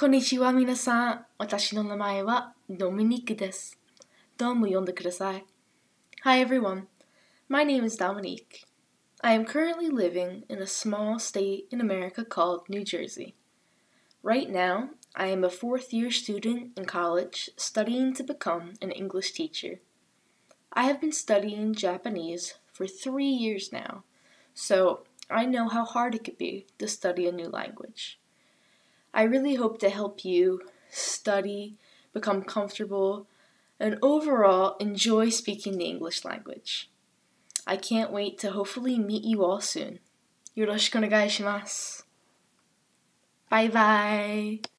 こんにちは、みなさん。私の名前はドミニクです。どうも呼んでください。Hi everyone. My name is Dominique. I am currently living in a small state in America called New Jersey. Right now, I am a fourth year student in college studying to become an English teacher. I have been studying Japanese for three years now, so I know how hard it could be to study a new language. I really hope to help you study, become comfortable, and overall enjoy speaking the English language. I can't wait to hopefully meet you all soon. よろしくお願いします。バイバイ。